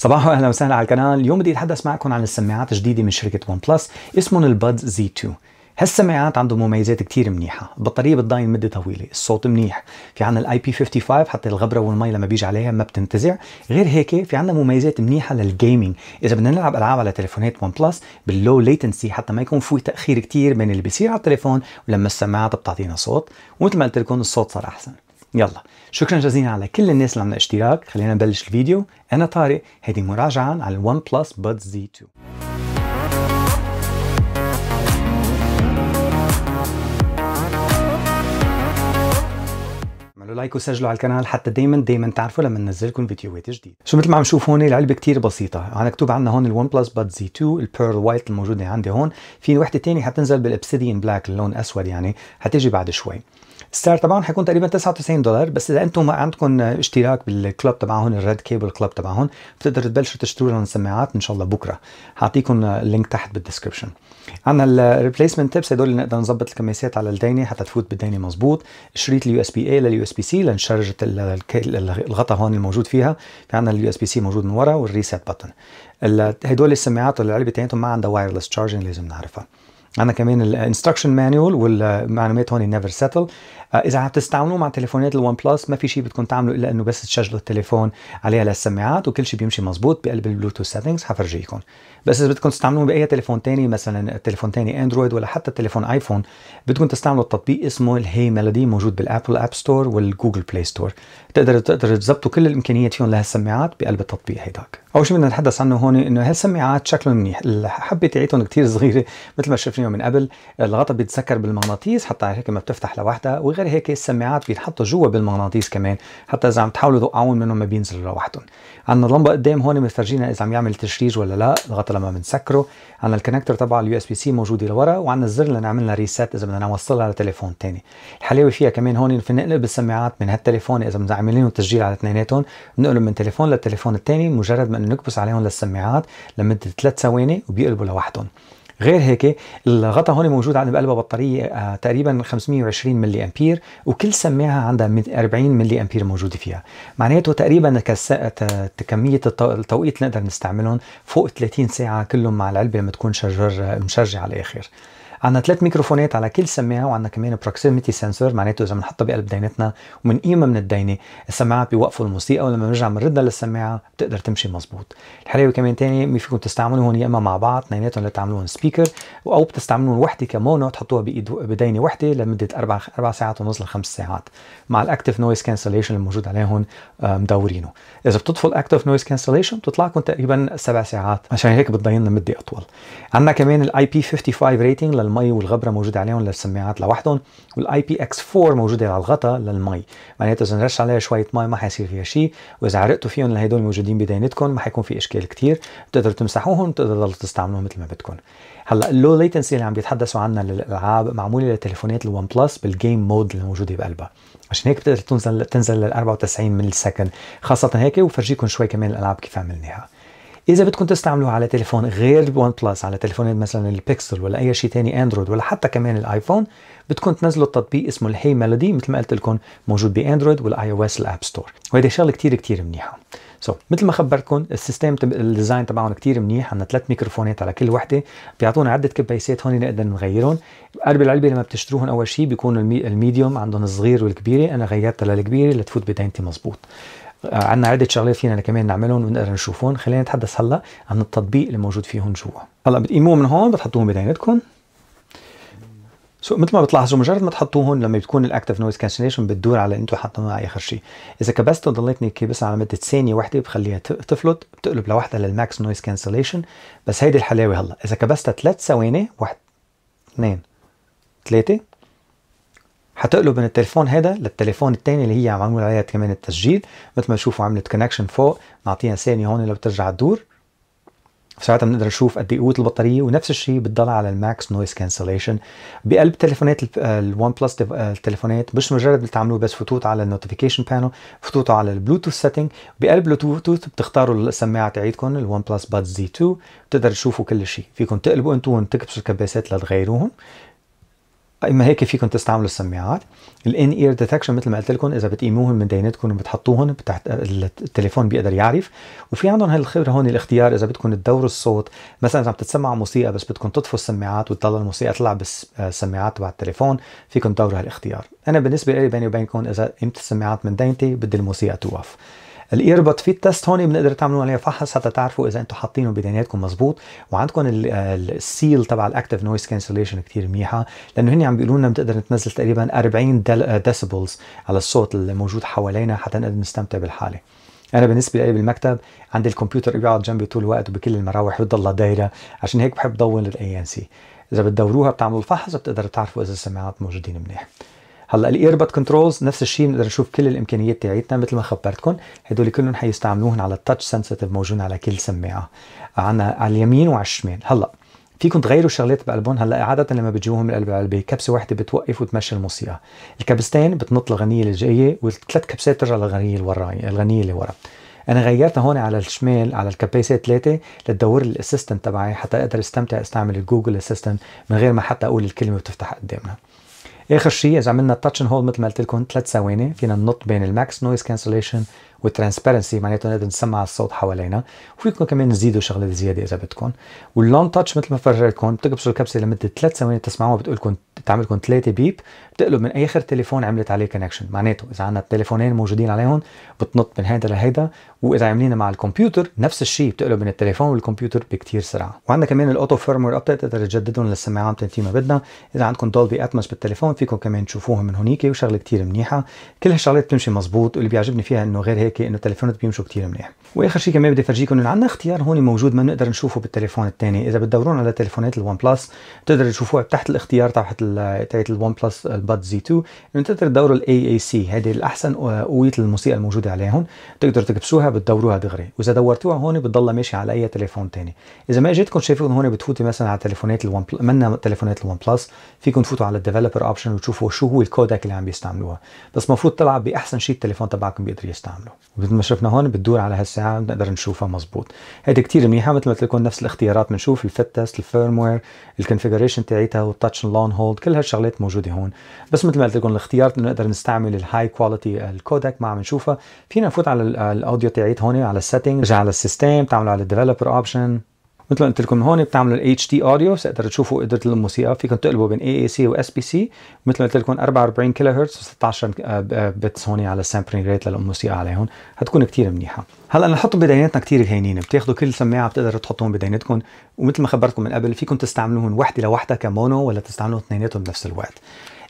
صباح اهلا وسهلا على القناه، اليوم بدي اتحدث معكم عن السماعات الجديده من شركه ون بلس اسمهم البادز زي 2 هالسماعات عندهم مميزات كتير منيحة، البطارية بتضاين مدة طويلة، الصوت منيح، في عنا الاي بي 55 حتى الغبرة والمي لما بيجي عليها ما بتنتزع، غير هيك في عنا مميزات منيحة للجيمنج، إذا بدنا نلعب ألعاب على تليفونات ون بلس باللو ليتنسي حتى ما يكون في تأخير كتير بين اللي بيصير على التليفون ولما السماعات بتعطينا صوت، ومثل ما قلت لكم الصوت صار أحسن. يلا شكرا جزيلا على كل الناس اللي عملوا اشتراك خلينا نبلش الفيديو انا طارق هيدي مراجعه عن الون بلس بادز زي 2 اعملوا لايك وسجلوا على القناه حتى دايما دايما تعرفوا لما ننزل لكم فيديوهات جديده. شو مثل ما عم نشوف هون العلبه كثير بسيطه، انا مكتوب عندنا هون الون بلس باد زي 2 البيرل وايت الموجوده عندي هون، في وحده ثانيه حتنزل بالابسيديان بلاك اللون اسود يعني حتيجي بعد شوي. السعر تبعهم حيكون تقريبا 99 دولار بس اذا انتم ما عندكم اشتراك بالكلب تبعهم الريد كيبل كلب تبعهم بتقدروا تبلشوا تشتروا لهم سماعات ان شاء الله بكره حاعطيكم اللينك تحت بالدسكربشن عندنا الريبليسمنت تيبس هدول نقدر نظبط الكميسات على الدينه حتى تفوت بالدينه مزبوط شريط اليو اس بي اي لليو اس بي سي لنشرج الغطاء هون الموجود فيها في عندنا اليو اس بي سي موجود من ورا والريسيت بتن هدول السماعات والعلبه تاعتهم ما عندها وايرلس تشارجنج لازم نعرفها عندنا كمان الانستركشن مانيول والمعلومات هون نيفر سيتل آه، اذا عم تستعملوا مع تليفونات الون بلس ما في شيء بدكم تعملوا الا انه بس تشغلوا التليفون عليها للسماعات وكل شيء بيمشي مزبوط بقلب البلوتوث سيتنجز حفرجيكم بس اذا بدكم تستعملوه باي تليفون ثاني مثلا تليفون ثاني اندرويد ولا حتى تليفون ايفون بدكم تستعملوا التطبيق اسمه الهي ميلودي موجود بالابل اب ستور والجوجل بلاي ستور تقدروا تقدروا تظبطوا كل الامكانيات فيهم لهالسماعات بقلب التطبيق هيداك اول شيء بدنا نتحدث عنه هون انه هالسماعات شكلهم منيح الحبه تاعتهم كثير صغيره مثل ما شفناهم من قبل الغطا بيتسكر بالمغناطيس حتى هيك ما بتفتح لوحدها وغير هيك السماعات بينحطوا جوا بالمغناطيس كمان حتى اذا عم تحاولوا توقعون منهم ما بينزلوا لوحدهم عندنا اللمبه قدام هون مفرجينا اذا عم يعمل تشريج ولا لا الغطا لما بنسكره عندنا الكونكتر تبع اليو اس بي سي موجوده لورا وعندنا الزر اللي نعمل لها ريسيت اذا بدنا نوصلها لتليفون ثاني الحلاوه فيها كمان هون نقلب السماعات من هالتليفون اذا بدنا عاملين تسجيل على اثنيناتهم بنقلب من تليفون للتليفون الثاني مجرد ما انه نكبس عليهم للسماعات لمده ثلاث ثواني وبيقلبوا لوحدهم غير هيك الغطاء هون موجود عند بقلبها بطاريه آه، تقريبا 520 ملي امبير وكل سماعه عندها 40 ملي امبير موجوده فيها معناته تقريبا كميه التوقيت اللي نقدر نستعملهم فوق 30 ساعه كلهم مع العلبه لما تكون شجر مشجع على الاخر عندنا ثلاث ميكروفونات على كل سماعه وعندنا كمان بروكسيميتي سنسور معناته اذا بنحطها بقلب دينتنا وبنقيمها من الدينه السماعات بيوقفوا الموسيقى ولما بنرجع بنردها للسماعه بتقدر تمشي مزبوط الحلاوه كمان ثاني فيكم تستعملوا هون يا اما مع بعض اثنيناتهم لتعملوهم سبيكر او بتستعملوهم وحده كمونو تحطوها بايد بدينه وحده لمده اربع اربع ساعات ونص لخمس ساعات مع الاكتف نويز كانسليشن الموجود عليهم مدورينه اذا بتطفوا الاكتف نويز كانسليشن بتطلع لكم تقريبا سبع ساعات عشان هيك بتضيعنا مده اطول عندنا كمان الاي بي 55 ريتنج المي والغبره موجوده عليهم للسماعات لوحدهم والاي بي اكس 4 موجوده على الغطاء للمي معناتها اذا نرش عليها شويه مي ما حيصير فيها شيء واذا عرقتوا فيهم لهدول موجودين بدينتكم ما حيكون في اشكال كثير بتقدروا تمسحوهم بتقدروا تستعملوهم مثل ما بدكم هلا اللو ليتنسي اللي عم بيتحدثوا عنها للالعاب معموله لتليفونات الون بلس بالجيم مود اللي موجوده بقلبها عشان هيك بتقدر تنزل تنزل لل 94 ملي سكند خاصه هيك وفرجيكم شوي كمان الالعاب كيف عملناها اذا بدكم تستعملوا على تليفون غير الون بلس على تليفون مثلا البيكسل ولا اي شيء ثاني اندرويد ولا حتى كمان الايفون بدكم تنزلوا التطبيق اسمه الهي ميلودي مثل ما قلت لكم موجود باندرويد والاي او اس الاب ستور وهيدي شغله كثير كثير منيحه سو so, مثل ما خبرتكم السيستم الديزاين تبعهم كثير منيح عندنا ثلاث ميكروفونات على كل وحده بيعطونا عده كبايسات هون نقدر نغيرهم قلب العلبه لما بتشتروهم اول شيء بيكون الميديوم عندهم الصغير والكبيره انا غيرتها للكبيره لتفوت بدينتي مزبوط آه، عندنا عده شغلات فينا كمان نعملهم ونقدر نشوفهم خلينا نتحدث هلا عن التطبيق اللي موجود فيهم جوا هلا بتقيموه من هون بتحطوهم بدايتكم سو مثل ما بتلاحظوا مجرد ما تحطوهم لما بتكون الاكتف نويز كانسليشن بتدور على انتم حاطين على اخر شيء اذا كبستها ضليتني كبسها على مده ثانيه وحده بخليها تفلت بتقلب لوحدها للماكس نويز كانسليشن بس هيدي الحلاوه هلا اذا كبستها ثلاث ثواني واحد اثنين ثلاثه حتقلب من التليفون هذا للتليفون الثاني اللي هي عم عمل عليها كمان التسجيل مثل ما تشوفوا عملت كونكشن فوق نعطيها ثانيه هون لو ترجع تدور ساعتها بنقدر نشوف قد ايه قوه البطاريه ونفس الشيء بتضل على الماكس نويز كانسليشن بقلب تليفونات الون بلس التليفونات مش مجرد بتعملوا بس خطوط على النوتيفيكيشن بانل خطوط على البلوتوث سيتنج بقلب البلوتوث بتختاروا السماعه تاعيتكم الون بلس بادز زي 2 بتقدروا تشوفوا كل شيء فيكم تقلبوا انتم وتكبسوا الكباسات لتغيروهم اما طيب، هيك فيكم تستعملوا السماعات الان اير ديتكشن مثل ما قلت لكم اذا بتقيموهم من دينتكم وبتحطوهم بتحت التليفون بيقدر يعرف وفي عندهم هالخبره هون الاختيار اذا بدكم تدوروا الصوت مثلا اذا عم تتسمعوا موسيقى بس بدكم تطفوا السماعات وتضل الموسيقى تطلع بالسماعات آه، تبع التليفون فيكم تدوروا هالاختيار انا بالنسبه لي بيني وبينكم اذا قيمت السماعات من دينتي بدي الموسيقى توقف الايربود في التست هون بنقدر تعملوا عليه فحص حتى تعرفوا اذا انتم حاطينه بدانياتكم مزبوط وعندكم السيل تبع الاكتف نويز كانسليشن كثير منيحه لانه هن عم بيقولوا لنا بتقدر تنزل تقريبا 40 ديسيبلز على الصوت الموجود حوالينا حتى نقدر نستمتع بالحاله انا بالنسبه لي بالمكتب عندي الكمبيوتر بيقعد جنبي طول الوقت وبكل المراوح بتضلها دايره عشان هيك بحب ضون الاي ان سي اذا بتدوروها بتعملوا الفحص بتقدروا تعرفوا اذا السماعات موجودين منيح هلا الايربود كنترولز نفس الشيء بنقدر نشوف كل الامكانيات تاعتنا مثل ما خبرتكم هدول كلهم حيستعملوهم على التاتش سنسيتيف موجود على كل سماعه عنا على اليمين وعلى الشمال هلا فيكم تغيروا شغلات بقلبهم هلا عاده لما بتجوهم من القلب على البي كبسه واحده بتوقف وتمشي الموسيقى الكبستين بتنط الغنيه اللي جايه والثلاث كبسات ترجع للغنيه اللي ورا الغنيه اللي ورا انا غيرتها هون على الشمال على الكباسه ثلاثه لتدور لي الاسيستنت تبعي حتى اقدر استمتع استعمل الجوجل اسيستنت من غير ما حتى اقول الكلمه وتفتح قدامنا اخر شيء اذا عملنا التاتش هول مثل ما قلت لكم ثلاث ثواني فينا ننط بين الماكس نويز كانسليشن والترانسبيرنسي معناته نقدر نسمع الصوت حوالينا وفيكم كمان نزيدوا شغله زياده اذا بدكم واللون تاتش مثل ما فرجيتكم بتكبسوا الكبسه لمده ثلاث ثواني بتسمعوها بتقول لكم بتعمل لكم ثلاثه بيب بتقلب من اخر تليفون عملت عليه كونكشن معناته اذا عندنا التليفونين موجودين عليهم بتنط من هيدا لهيدا واذا عاملينها مع الكمبيوتر نفس الشيء بتقلب من التليفون والكمبيوتر بكثير سرعه وعندنا كمان الاوتو فيرم ابديت تقدر تجددهم للسماعات تنتين ما بدنا اذا عندكم دولبي اتمس بالتليفون فيكم كمان تشوفوها من هونيك وشغله كثير منيحه كل هالشغلات بتمشي مزبوط واللي بيعجبني فيها انه غير هيك هيك انه التليفونات بيمشوا كثير منيح واخر شيء كمان بدي افرجيكم انه عندنا اختيار هون موجود ما بنقدر نشوفه بالتليفون الثاني اذا بتدورون على تليفونات الون بلس بتقدروا تشوفوها تحت الاختيار تحت تاعت الون بلس الباد زي 2 انه تقدر تدوروا الاي اي سي هذه الاحسن قويه الموسيقى الموجوده عليهم بتقدروا تكبسوها بتدوروها دغري واذا دورتوها هون بتضلها ماشيه على اي تليفون ثاني اذا ما اجتكم شايفكم هون بتفوتوا مثلا على تليفونات الون بلس منا تليفونات الون بلس فيكم تفوتوا على الديفلوبر اوبشن وتشوفوا شو هو الكودك اللي عم بيستعملوها بس المفروض تلعب باحسن شيء التليفون تبعكم بيقدر يستعمله مثل ما شفنا هون بتدور على هالساعه بنقدر نشوفها مزبوط هيدي كتير منيحه مثل ما قلت لكم نفس الاختيارات بنشوف الفتس الفيرم وير الكونفيجريشن تاعتها والتاتش لون هولد كل هالشغلات موجوده هون بس مثل ما قلت لكم الاختيار انه نقدر نستعمل الهاي كواليتي الكودك ما عم نشوفها فينا نفوت على الاوديو تاعت هون على السيتنج نرجع على السيستم تعملوا على الديفلوبر اوبشن مثل ما قلت لكم هون بتعملوا ال HD اوديو تقدروا تشوفوا قدره الموسيقى فيكم تقلبوا بين AAC و SPC مثل ما قلت لكم 44 كيلو هرتز و 16 آه، بتس هون على السامبلينج ريت للموسيقى عليهم حتكون كثير منيحه هلا نحط بدايناتنا كثير هينين بتاخذوا كل سماعه بتقدروا تحطوهم بداينتكم ومثل ما خبرتكم من قبل فيكم تستعملوهم وحده لوحدة كمونو ولا تستعملوهم اثنيناتهم بنفس الوقت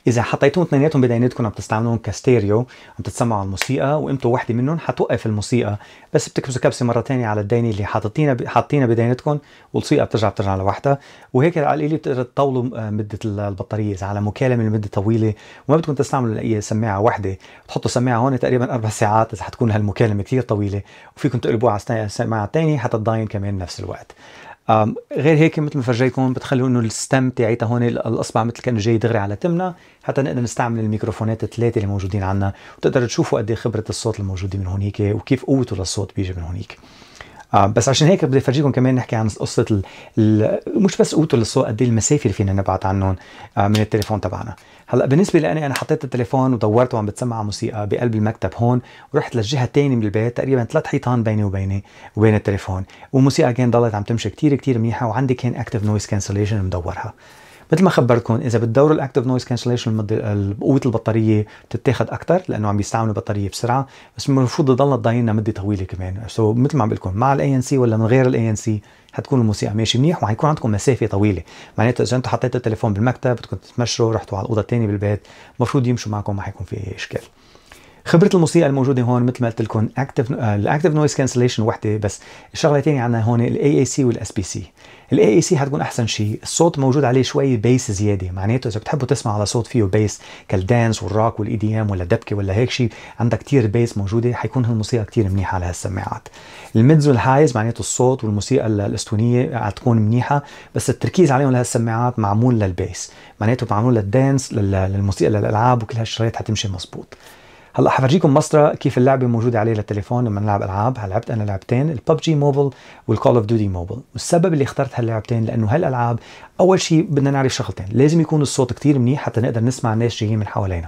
اذا حطيتهم اثنيناتهم بدينتكم عم تستعملوهم كستيريو عم تتسمعوا الموسيقى وقيمته وحده منهم حتوقف الموسيقى بس بتكبسوا كبسه مره ثانيه على الدينه اللي حاطتينا حاطينا حاطينها بديناتكم والموسيقى بترجع بترجع لوحدها وهيك على القليله بتقدروا تطولوا آه، مده البطاريه اذا على مكالمه لمده طويله وما بدكم تستعملوا اي سماعه وحده بتحطوا سماعه هون تقريبا اربع ساعات اذا حتكون هالمكالمه كثير طويله وفيكم تقلبوها على سماعه ثانيه حتى تضاين كمان نفس الوقت غير هيك مثل ما فرجيكم بتخلوا انه الستم تاعيتها هون الاصبع مثل كانه جاي دغري على تمنا حتى نقدر نستعمل الميكروفونات الثلاثه اللي موجودين عندنا وتقدروا تشوفوا قد إيه خبره الصوت الموجوده من هونيك وكيف قوته للصوت بيجي من هونيك آه، بس عشان هيك بدي افرجيكم كمان نحكي عن قصه ال... ال... مش بس قوته للصوت قد ايه المسافه اللي فينا نبعت عنهم آه، من التليفون تبعنا هلا بالنسبه لاني انا حطيت التليفون ودورت وعم بتسمع موسيقى بقلب المكتب هون ورحت للجهه الثانيه من البيت تقريبا ثلاث حيطان بيني وبيني وبين التليفون والموسيقى كان ضلت عم تمشي كثير كثير منيحه وعندي كان اكتف نويز كانسليشن مدورها مثل ما خبرتكم اذا بتدوروا الاكتف نويز كانسليشن قوه البطاريه بتتاخذ اكثر لانه عم بيستعملوا بطاريه بسرعه بس المفروض تضلنا تضاينا مده طويله كمان سو so, مثل ما عم بقول لكم مع الاي ان سي ولا من غير الاي ان سي حتكون الموسيقى ماشي منيح وحيكون عندكم مسافه طويله معناتها اذا انتم حطيتوا التليفون بالمكتب بدكم تتمشوا رحتوا على الاوضه الثانيه بالبيت المفروض يمشوا معكم ما حيكون في اي اشكال خبره الموسيقى الموجوده هون مثل ما قلت لكم اكتف الاكتف نويز كانسليشن وحده بس الشغله الثانيه عندنا هون الاي اي سي والاس بي سي الاي اي سي حتكون احسن شيء الصوت موجود عليه شوي بيس زياده معناته اذا بتحبوا تسمعوا على صوت فيه بيس كالدانس والروك والاي دي ام ولا دبكه ولا هيك شيء عندها كثير بيس موجوده حيكون هالموسيقى كثير منيحه على هالسماعات الميدز والهايز معناته الصوت والموسيقى الاستونيه حتكون منيحه بس التركيز عليهم لهالسماعات معمول للبيس معناته معمول للدانس للموسيقى للالعاب وكل هالشغلات حتمشي مزبوط هلا حفرجيكم مسطرة كيف اللعبة موجودة عليه للتليفون لما نلعب العاب، لعبت انا لعبتين الببجي موبل والكول اوف ديوتي موبل، والسبب اللي اخترت هاللعبتين لانه هالالعاب اول شيء بدنا نعرف شغلتين، لازم يكون الصوت كثير منيح حتى نقدر نسمع الناس جايين من حوالينا.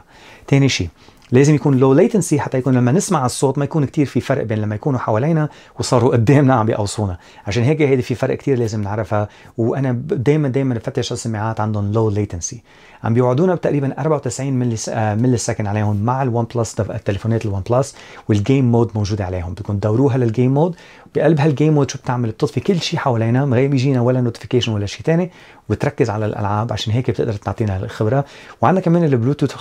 ثاني شيء لازم يكون لو ليتنسي حتى يكون لما نسمع الصوت ما يكون كتير في فرق بين لما يكونوا حوالينا وصاروا قدامنا عم بيقوصونا عشان هيك هيدي في فرق كتير لازم نعرفها وانا دائما دائما بفتش السماعات عندهم لو ليتنسي عم بيوعدونا بتقريبا 94 ملي ملي سكند عليهم مع الون بلس التليفونات الون بلس والجيم مود موجوده عليهم بدكم تدوروها للجيم مود بقلب هالجيم مود شو بتعمل بتطفي كل شيء حوالينا من غير ما يجينا ولا نوتيفيكيشن ولا شيء ثاني وتركز على الالعاب عشان هيك بتقدر تعطينا الخبره وعندنا كمان البلوتوث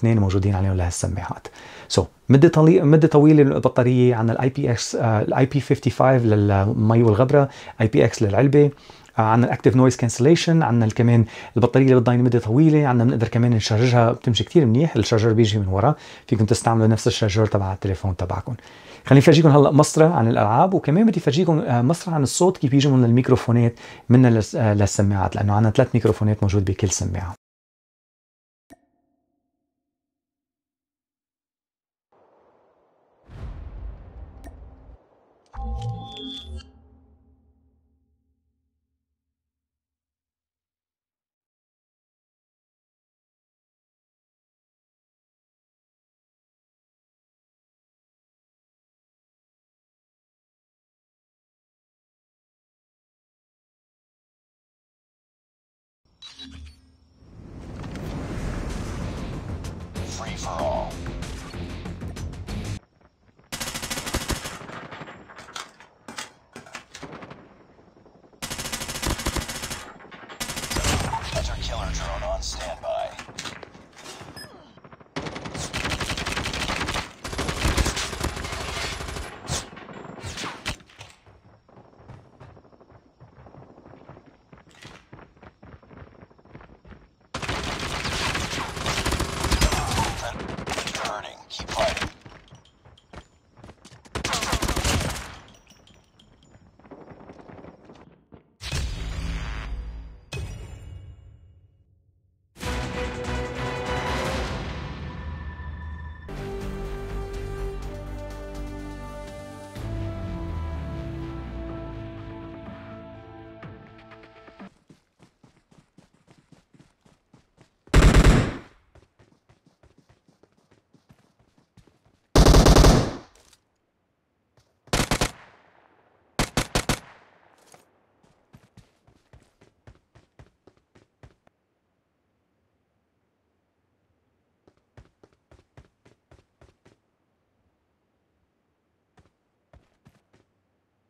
5.2 موجودين عليهم لهالسماعات سو so, مده طويله مده طويله للبطاريه عندنا الاي بي اكس آه، الاي بي 55 للمي والغبره اي بي اكس للعلبه عندنا الاكتف نويز كانسليشن عندنا كمان البطاريه اللي بتضاين مده طويله عندنا بنقدر كمان نشارجها بتمشي كثير منيح الشارجر بيجي من ورا فيكم تستعملوا نفس الشارجر تبع التليفون تبعكم خليني فرجيكم هلا مصرة عن الالعاب وكمان بدي فرجيكم آه، مصرة عن الصوت كيف بيجي من الميكروفونات من للسماعات لانه عندنا ثلاث ميكروفونات موجود بكل سماعه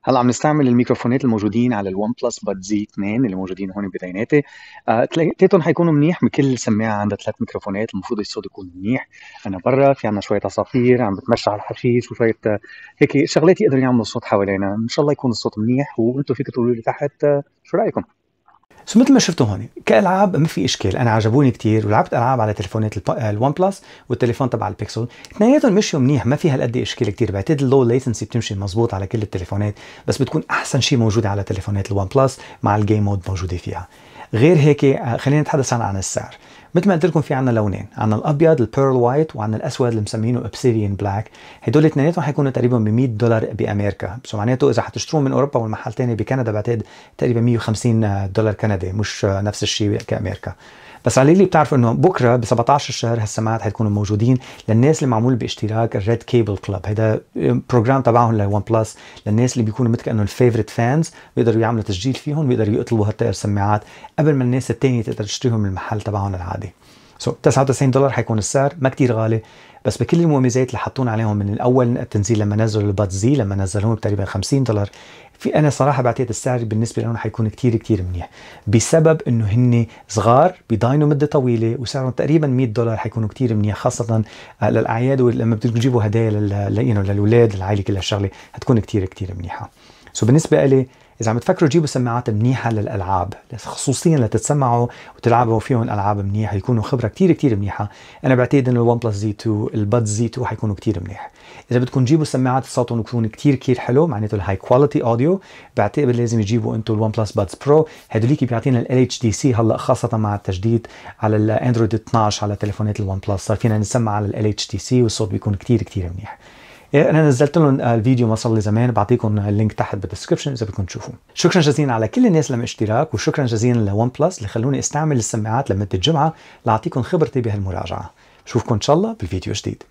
هلا عم نستعمل الميكروفونات الموجودين على الون بلس باد زي 2 اللي موجودين هون بتيناتي ثلاثتهم آه، حيكونوا منيح بكل سماعه عندها ثلاث ميكروفونات المفروض الصوت يكون منيح انا برا في عندنا شويه عصافير عم بتمشى على الحشيش وشويه آه، هيك شغلات يقدروا يعملوا الصوت حوالينا ان شاء الله يكون الصوت منيح وانتم فيكم تقولوا لي تحت آه، شو رايكم سو مثل ما شفتوا هون كالعاب ما في اشكال انا عجبوني كثير ولعبت العاب على تليفونات آه، الون بلس والتليفون تبع البيكسل اثنيناتهم مشيوا منيح ما في هالقد إيه اشكال كثير بعتقد اللو ليتنسي بتمشي مزبوط على كل التليفونات بس بتكون احسن شيء موجود على تليفونات الون بلس مع الجيم مود موجوده فيها غير هيك آه، خلينا نتحدث عن السعر مثل ما قلت لكم في عندنا لونين عندنا الابيض البيرل وايت وعندنا الاسود اللي مسمينه اوبسيديان بلاك هدول اثنيناتهم حيكونوا تقريبا ب 100 دولار بامريكا سو معناته اذا حتشتروه من اوروبا والمحل ثاني بكندا بعتقد تقريبا 150 دولار كندي مش نفس الشيء كامريكا بس على اللي بتعرفوا انه بكره ب 17 الشهر هالسماعات حتكونوا موجودين للناس اللي معمول باشتراك الريد كيبل كلب هذا بروجرام تبعهم لون بلس للناس اللي بيكونوا مثل كانه الفيفورت فانز بيقدروا يعملوا تسجيل فيهم بيقدروا يقتلوا هالسماعات قبل ما الناس الثانيه تقدر تشتريهم من المحل تبعهم العادي سو 99 دولار حيكون السعر ما كتير غالي بس بكل المميزات اللي حطونا عليهم من الاول التنزيل لما نزلوا الباد زي لما نزلوهم تقريبا 50 دولار في انا صراحه بعتقد السعر بالنسبه لهم حيكون كتير كتير منيح بسبب انه هن صغار بيضاينوا مده طويله وسعرهم تقريبا 100 دولار حيكونوا كتير منيح خاصه آه، للاعياد ولما بدكم تجيبوا هدايا للاولاد للعائله كلها الشغله حتكون كتير كتير منيحه سو بالنسبه لي اذا عم تفكروا جيبوا سماعات منيحه للالعاب خصوصيا لتتسمعوا وتلعبوا فيهم العاب منيح يكونوا خبره كثير كثير منيحه انا بعتقد انه الون بلس زي 2 الباد زي 2 حيكونوا كثير منيح اذا بدكم تجيبوا سماعات صوتهم يكون كثير كثير حلو معناته الهاي كواليتي اوديو بعتقد لازم تجيبوا انتم الون بلس بادز برو هدوليك بيعطينا ال اتش دي سي هلا خاصه مع التجديد على الاندرويد 12 على تليفونات الون بلس صار فينا نسمع على ال اتش دي سي والصوت بيكون كثير كثير منيح إيه، انا نزلت لهم آه، الفيديو ما صار لي زمان بعطيكم اللينك تحت بالدسكربشن اذا بدكم تشوفوه شكرا جزيلا على كل الناس لما اشتراك وشكرا جزيلا لون بلس اللي خلوني استعمل السماعات لمده جمعه لاعطيكم خبرتي بهالمراجعه بشوفكم ان شاء الله بالفيديو جديد